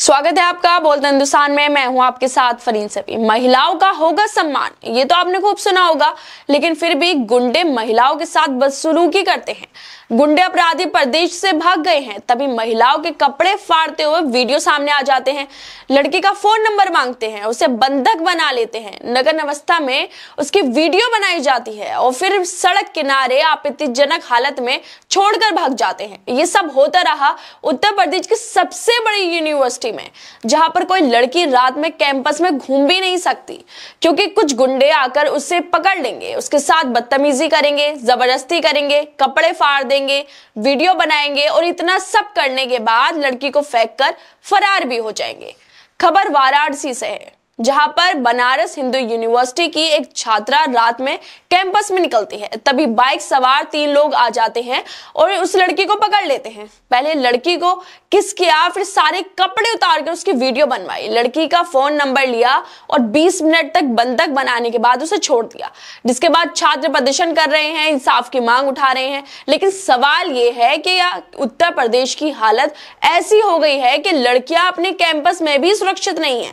स्वागत है आपका बोलते हिंदुस्तान में मैं हूं आपके साथ फरीन सभी महिलाओं का होगा सम्मान ये तो आपने खूब सुना होगा लेकिन फिर भी गुंडे महिलाओं के साथ बदसुलूकी करते हैं गुंडे अपराधी प्रदेश से भाग गए हैं तभी महिलाओं के कपड़े फाड़ते हुए वीडियो सामने आ जाते हैं लड़की का फोन नंबर मांगते हैं उसे बंधक बना लेते हैं नगर अवस्था में उसकी वीडियो बनाई जाती है और फिर सड़क किनारे आपत्तिजनक हालत में छोड़कर भाग जाते हैं ये सब होता रहा उत्तर प्रदेश की सबसे बड़ी यूनिवर्सिटी यूनिवर्सिटी में जहां पर कोई लड़की रात में कैंपस में घूम भी नहीं सकती क्योंकि कुछ गुंडे आकर उसे पकड़ लेंगे उसके साथ बदतमीजी करेंगे जबरदस्ती करेंगे कपड़े फाड़ देंगे वीडियो बनाएंगे और इतना सब करने के बाद लड़की को फेंक कर फरार भी हो जाएंगे खबर वाराणसी से है जहां पर बनारस हिंदू यूनिवर्सिटी की एक छात्रा रात में कैंपस में निकलती है तभी बाइक सवार तीन लोग आ जाते हैं और उस लड़की को पकड़ लेते हैं पहले लड़की को किस किया फिर सारे कपड़े उतार कर उसकी वीडियो बनवाई लड़की का फोन नंबर लिया और 20 मिनट तक बंधक बनाने के बाद उसे छोड़ दिया जिसके बाद छात्र प्रदर्शन कर रहे हैं इंसाफ की मांग उठा रहे हैं लेकिन सवाल ये है कि उत्तर प्रदेश की हालत ऐसी हो गई है कि लड़कियां अपने कैंपस में भी सुरक्षित नहीं है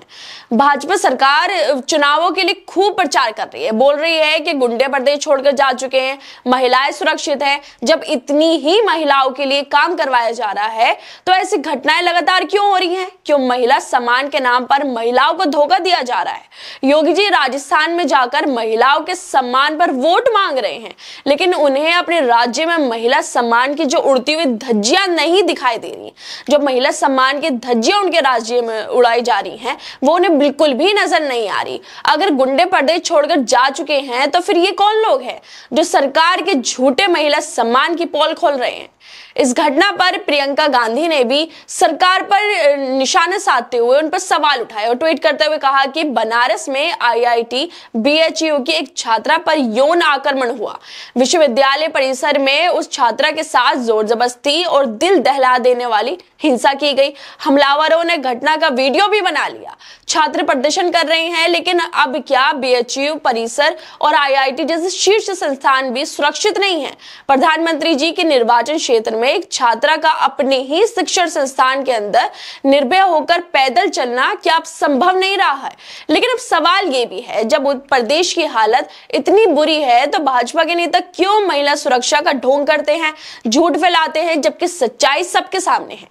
भाजपा पर सरकार चुनावों के लिए खूब प्रचार कर रही है बोल रही है कि गुंडे प्रदेश छोड़कर जा चुके हैं महिलाएं सुरक्षित हैं जब इतनी ही महिलाओं के लिए काम करवाया जा रहा है तो ऐसी घटनाएं लगातार क्यों हो रही हैं क्यों महिला सम्मान के नाम पर महिलाओं को धोखा दिया जा रहा है योगी जी राजस्थान में जाकर महिलाओं के सम्मान पर वोट मांग रहे हैं लेकिन उन्हें अपने राज्य में महिला सम्मान की जो उड़ती हुई धज्जियां नहीं दिखाई दे रही जो महिला सम्मान की धज्जियां उनके राज्य में उड़ाई जा रही है वो उन्हें बिल्कुल भी भी नजर नहीं आ रही अगर गुंडे पर्दे छोड़कर जा चुके हैं तो फिर ये कौन लोग हैं जो सरकार के झूठे महिला सम्मान की पोल खोल रहे हैं इस घटना पर प्रियंका गांधी ने भी सरकार पर निशाना साधते हुए उन पर सवाल उठाए और ट्वीट करते हुए कहा कि बनारस में आईआईटी बीएचयू की एक छात्रा पर यौन आक्रमण हुआ विश्वविद्यालय परिसर में उस छात्रा के साथ जोर जबरदस्ती और दिल दहला देने वाली हिंसा की गई हमलावरों ने घटना का वीडियो भी बना लिया छात्र प्रदर्शन ग्रेजुएशन कर रहे हैं लेकिन अब क्या बी परिसर और आईआईटी जैसे शीर्ष संस्थान भी सुरक्षित नहीं है प्रधानमंत्री जी के निर्वाचन क्षेत्र में एक छात्रा का अपने ही शिक्षण संस्थान के अंदर निर्भय होकर पैदल चलना क्या अब संभव नहीं रहा है लेकिन अब सवाल ये भी है जब प्रदेश की हालत इतनी बुरी है तो भाजपा के नेता क्यों महिला सुरक्षा का ढोंग करते हैं झूठ फैलाते हैं जबकि सच्चाई सबके सामने है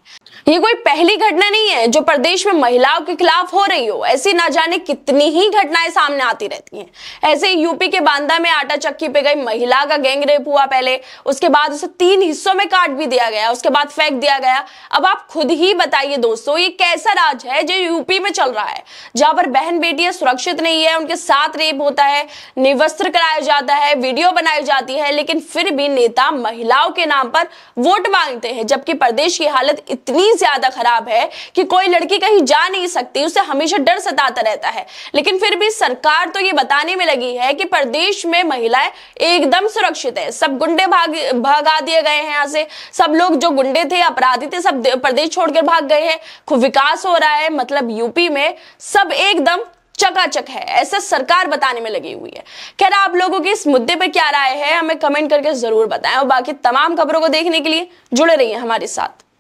ये कोई पहली घटना नहीं है जो प्रदेश में महिलाओं के खिलाफ हो रही हो ऐसी ना जाने कितनी ही घटनाएं सामने आती रहती हैं ऐसे यूपी के बांदा में आटा चक्की पे गई महिला का गैंग रेप हुआ पहले उसके बाद उसे तीन हिस्सों में काट भी दिया गया उसके बाद फेंक दिया गया अब आप खुद ही बताइए दोस्तों ये कैसा राज है जो यूपी में चल रहा है जहां पर बहन बेटियां सुरक्षित नहीं है उनके साथ रेप होता है निवस्त्र कराया जाता है वीडियो बनाई जाती है लेकिन फिर भी नेता महिलाओं के नाम पर वोट मांगते हैं जबकि प्रदेश की हालत इतनी ज्यादा खराब है कि कोई लड़की कहीं जा नहीं सकती उसे हमेशा डर सताता रहता है लेकिन फिर भी सरकार तो ये बताने में लगी है कि प्रदेश में महिलाएं एकदम सुरक्षित है सब गुंडे भाग भगा दिए गए हैं यहाँ से सब लोग जो गुंडे थे अपराधी थे सब प्रदेश छोड़कर भाग गए हैं खूब विकास हो रहा है मतलब यूपी में सब एकदम चकाचक है ऐसा सरकार बताने में लगी हुई है खैर आप लोगों की इस मुद्दे पर क्या राय है हमें कमेंट करके जरूर बताएं और बाकी तमाम खबरों को देखने के लिए जुड़े रहिए हमारे साथ